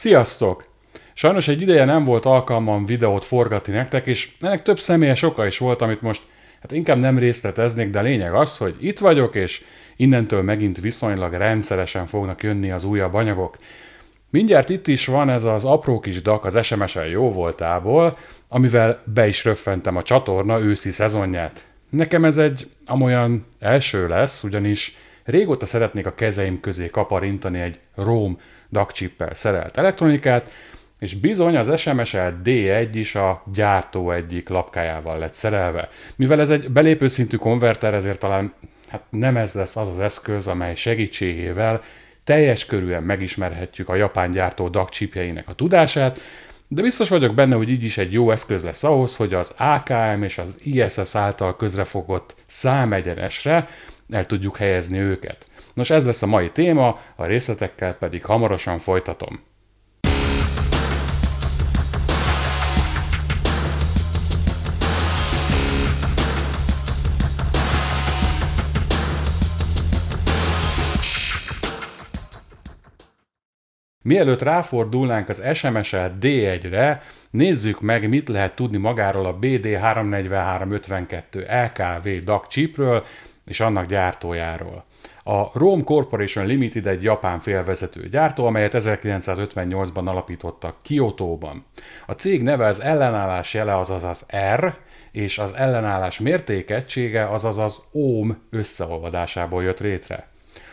Sziasztok! Sajnos egy ideje nem volt alkalmam videót forgatni nektek, és ennek több személyes oka is volt, amit most hát inkább nem részleteznék, de lényeg az, hogy itt vagyok, és innentől megint viszonylag rendszeresen fognak jönni az újabb anyagok. Mindjárt itt is van ez az apró kis dak az SMS-en jó voltából, amivel be is röffentem a csatorna őszi szezonját. Nekem ez egy amolyan első lesz, ugyanis régóta szeretnék a kezeim közé kaparintani egy Róm DAC chippel szerelt elektronikát, és bizony az SMSL D1 is a gyártó egyik lapkájával lett szerelve. Mivel ez egy belépő szintű konverter, ezért talán hát nem ez lesz az az eszköz, amely segítségével teljes körűen megismerhetjük a japán gyártó DAC a tudását, de biztos vagyok benne, hogy így is egy jó eszköz lesz ahhoz, hogy az AKM és az ISS által közrefogott számegyenesre el tudjuk helyezni őket. Nos, ez lesz a mai téma, a részletekkel pedig hamarosan folytatom. Mielőtt ráfordulnánk az SMS-el D1-re, nézzük meg, mit lehet tudni magáról a BD34352 LKV DAC csipről és annak gyártójáról a Rome Corporation Limited egy japán félvezető gyártó, amelyet 1958-ban alapítottak Kyoto-ban. A cég neve az ellenállás jele, azaz az R, és az ellenállás mértékegysége, azaz az ohm összeolvadásából jött létre.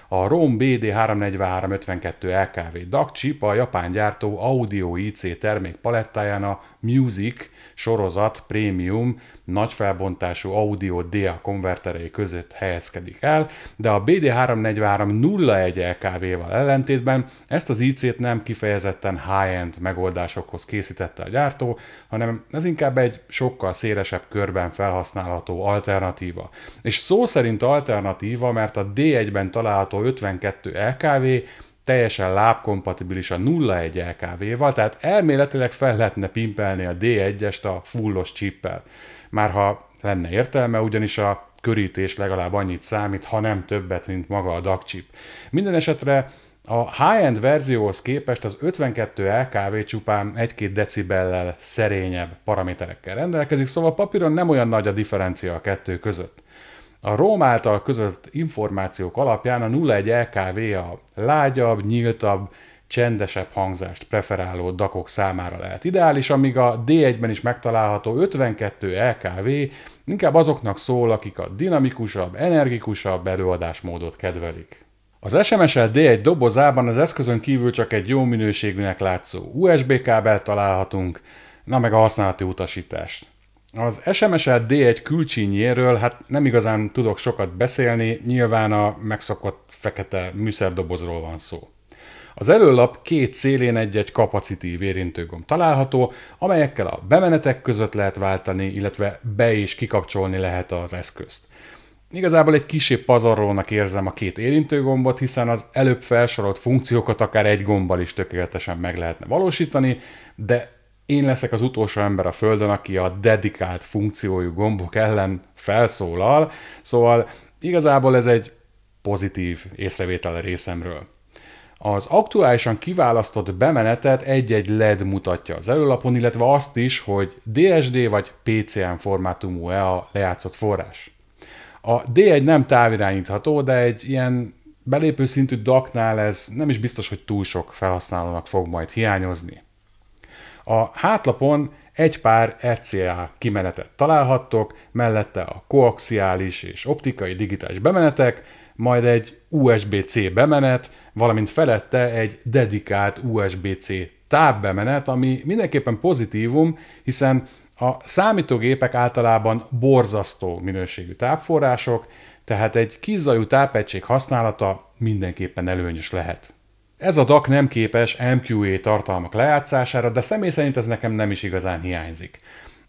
A ROM BD34352 LKV DAC chip a japán gyártó Audio IC termék palettáján a Music sorozat prémium nagy felbontású audio DA konverterei között helyezkedik el, de a BD343 01 lkv val ellentétben ezt az IC-t nem kifejezetten high-end megoldásokhoz készítette a gyártó, hanem ez inkább egy sokkal szélesebb körben felhasználható alternatíva. És szó szerint alternatíva, mert a D1-ben található 52 LKV teljesen lábkompatibilis a 01 LKV-val, tehát elméletileg fel lehetne pimpelni a D1-est a fullos csippel. Már ha lenne értelme, ugyanis a körítés legalább annyit számít, ha nem többet, mint maga a DAC chip. Minden esetre a high-end verzióhoz képest az 52 LKV csupán 1-2 decibellel szerényebb paraméterekkel rendelkezik, szóval papíron nem olyan nagy a differencia a kettő között. A Róm által közölt információk alapján a 01 LKV a lágyabb, nyíltabb, csendesebb hangzást preferáló dakok számára lehet ideális, amíg a D1-ben is megtalálható 52 LKV inkább azoknak szól, akik a dinamikusabb, energikusabb előadásmódot kedvelik. Az sms D1 dobozában az eszközön kívül csak egy jó minőségűnek látszó USB kábelt találhatunk, na meg a használati utasítást. Az SMS-et D1 külcsínjéről hát nem igazán tudok sokat beszélni, nyilván a megszokott fekete műszerdobozról van szó. Az előlap két szélén egy-egy kapacitív érintőgomb található, amelyekkel a bemenetek között lehet váltani, illetve be és kikapcsolni lehet az eszközt. Igazából egy kisebb pazarlónak érzem a két érintőgombot, hiszen az előbb felsorolt funkciókat akár egy gombbal is tökéletesen meg lehetne valósítani, de én leszek az utolsó ember a Földön, aki a dedikált funkciójú gombok ellen felszólal, szóval igazából ez egy pozitív észrevétel részemről. Az aktuálisan kiválasztott bemenetet egy-egy LED mutatja az előlapon, illetve azt is, hogy DSD vagy PCM formátumú-e a lejátszott forrás. A D1 nem távirányítható, de egy ilyen belépő szintű DAC-nál ez nem is biztos, hogy túl sok felhasználónak fog majd hiányozni. A hátlapon egy pár RCA kimenetet találhattok, mellette a koaxiális és optikai digitális bemenetek, majd egy USB-C bemenet, valamint felette egy dedikált USB-C tábbemenet, ami mindenképpen pozitívum, hiszen a számítógépek általában borzasztó minőségű tápforrások, tehát egy kizzajú tápegység használata mindenképpen előnyös lehet. Ez a DAC nem képes MQA tartalmak lejátszására, de személy szerint ez nekem nem is igazán hiányzik.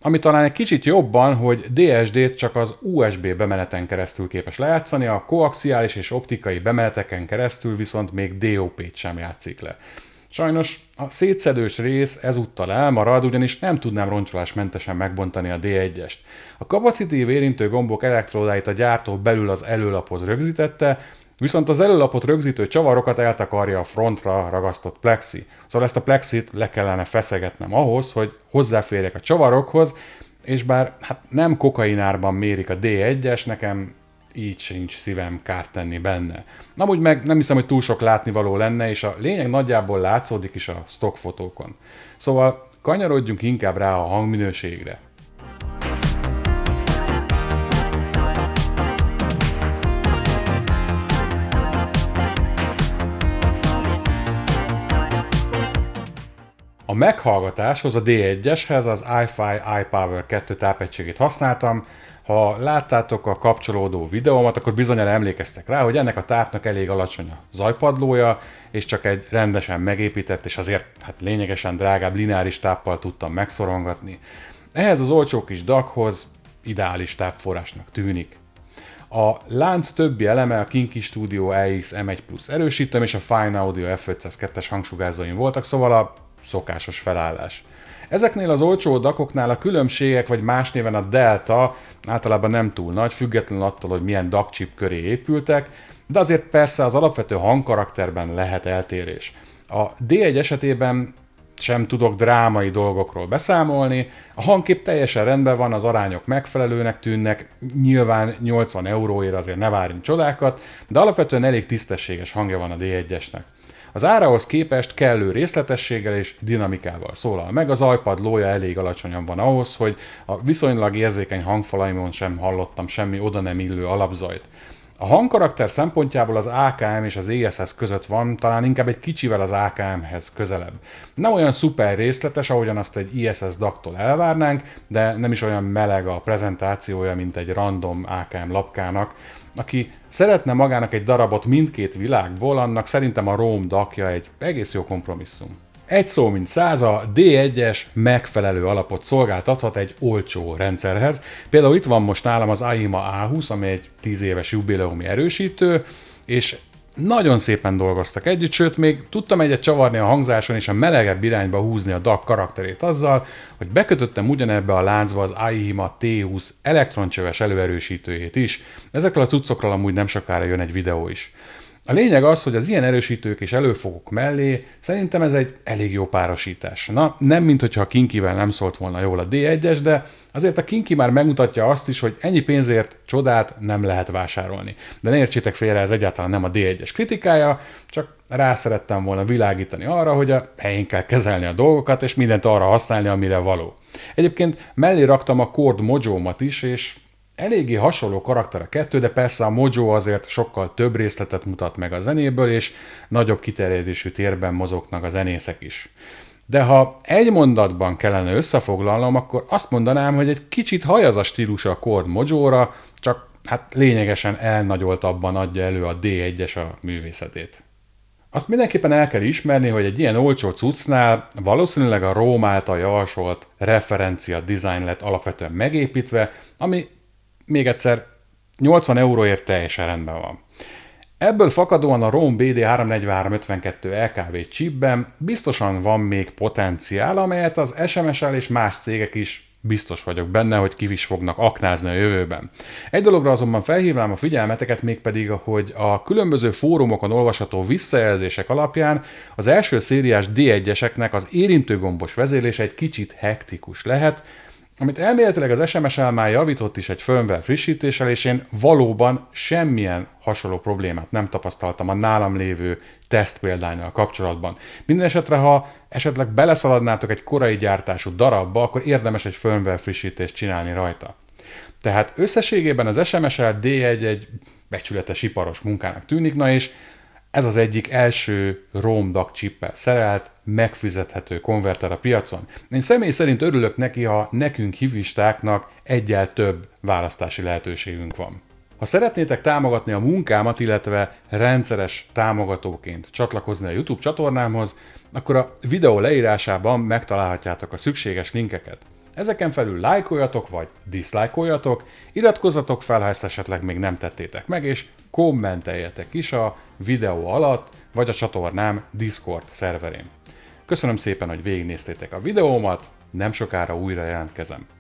Ami talán egy kicsit jobban, hogy DSD-t csak az USB bemeneten keresztül képes lejátszani, a koaxiális és optikai bemeneteken keresztül viszont még DOP-t sem játszik le. Sajnos a szétszedős rész ezúttal elmarad, ugyanis nem tudnám roncsolásmentesen megbontani a D1-est. A kapacitív érintő gombok elektrodáit a gyártó belül az előlaphoz rögzítette, Viszont az előlapot rögzítő csavarokat eltakarja a frontra ragasztott plexi. Szóval ezt a plexit le kellene feszegetnem ahhoz, hogy hozzáférjek a csavarokhoz, és bár hát nem kokainárban mérik a D1-es, nekem így sincs szívem kárt tenni benne. Amúgy meg nem hiszem, hogy túl sok látnivaló lenne, és a lényeg nagyjából látszódik is a stockfotókon. Szóval kanyarodjunk inkább rá a hangminőségre. meghallgatáshoz a D1-eshez az iFi iPower 2 tápegységét használtam. Ha láttátok a kapcsolódó videómat, akkor bizonyára emlékeztek rá, hogy ennek a tápnak elég alacsony a zajpadlója, és csak egy rendesen megépített, és azért hát lényegesen drágább lineáris táppal tudtam megszorongatni. Ehhez az olcsó kis DAC-hoz ideális tápforrásnak tűnik. A lánc többi eleme a Kinky Studio EX M1 Plus erősítem, és a Fine Audio F502-es hangsugárzóim voltak, szóval a szokásos felállás. Ezeknél az olcsó dakoknál a különbségek, vagy más néven a delta általában nem túl nagy, független attól, hogy milyen dakcsip köré épültek, de azért persze az alapvető hangkarakterben lehet eltérés. A D1 esetében sem tudok drámai dolgokról beszámolni, a hangkép teljesen rendben van, az arányok megfelelőnek tűnnek, nyilván 80 euróért azért ne várjunk csodákat, de alapvetően elég tisztességes hangja van a D1-esnek. Az árahoz képest kellő részletességgel és dinamikával szólal meg, az iPad lója elég alacsonyan van ahhoz, hogy a viszonylag érzékeny hangfalaimon sem hallottam semmi oda nem illő alapzajt. A hangkarakter szempontjából az AKM és az ESS között van, talán inkább egy kicsivel az AKM-hez közelebb. Nem olyan szuper részletes, ahogyan azt egy ESS daktól elvárnánk, de nem is olyan meleg a prezentációja, mint egy random AKM lapkának aki szeretne magának egy darabot mindkét világból, annak szerintem a Róm dakja egy egész jó kompromisszum. Egy szó mint száz, a D1-es megfelelő alapot szolgáltathat egy olcsó rendszerhez. Például itt van most nálam az AIMA A20, ami egy 10 éves jubileumi erősítő, és nagyon szépen dolgoztak együtt, sőt, még tudtam egyet csavarni a hangzáson és a melegebb irányba húzni a DAG karakterét azzal, hogy bekötöttem ugyanebbe a láncba az Aihima T20 elektroncsöves előerősítőjét is. Ezekkel a cuccokról amúgy nem sokára jön egy videó is. A lényeg az, hogy az ilyen erősítők és előfogok mellé szerintem ez egy elég jó párosítás. Na, nem mintha a Kinkivel nem szólt volna jól a D1-es, de azért a Kinki már megmutatja azt is, hogy ennyi pénzért csodát nem lehet vásárolni. De ne értsétek félre, ez egyáltalán nem a D1-es kritikája, csak rá szerettem volna világítani arra, hogy a helyén kell kezelni a dolgokat, és mindent arra használni, amire való. Egyébként mellé raktam a Cord mojo is, és eléggé hasonló karakter a kettő, de persze a Mojo azért sokkal több részletet mutat meg a zenéből, és nagyobb kiterjedésű térben mozognak a zenészek is. De ha egy mondatban kellene összefoglalnom, akkor azt mondanám, hogy egy kicsit hajaz a stílusa a kord Mojóra, csak hát lényegesen elnagyoltabban adja elő a D1-es a művészetét. Azt mindenképpen el kell ismerni, hogy egy ilyen olcsó cuccnál valószínűleg a Róm által javasolt referencia design lett alapvetően megépítve, ami még egyszer 80 euróért teljesen rendben van. Ebből fakadóan a ROM BD34352 LKV chipben biztosan van még potenciál, amelyet az SMS-el és más cégek is biztos vagyok benne, hogy kivis fognak aknázni a jövőben. Egy dologra azonban felhívnám a figyelmeteket, mégpedig, hogy a különböző fórumokon olvasható visszajelzések alapján az első szériás D1-eseknek az érintőgombos vezérlése egy kicsit hektikus lehet, amit elméletileg az SMS már javított is egy firmware frissítéssel, és én valóban semmilyen hasonló problémát nem tapasztaltam a nálam lévő teszt példányal kapcsolatban. Minden esetre, ha esetleg beleszaladnátok egy korai gyártású darabba, akkor érdemes egy firmware frissítést csinálni rajta. Tehát összességében az SMS-el D1 egy becsületes iparos munkának tűnik, na és ez az egyik első romdak csippel szerelt, megfizethető konverter a piacon. Én személy szerint örülök neki, ha nekünk hívistáknak egyel több választási lehetőségünk van. Ha szeretnétek támogatni a munkámat, illetve rendszeres támogatóként csatlakozni a YouTube csatornámhoz, akkor a videó leírásában megtalálhatjátok a szükséges linkeket. Ezeken felül lájkoljatok vagy diszlájkoljatok, iratkozzatok fel, ha ezt esetleg még nem tettétek meg, és kommenteljetek is a videó alatt, vagy a csatornám Discord szerverén. Köszönöm szépen, hogy végignéztétek a videómat, nem sokára újra jelentkezem.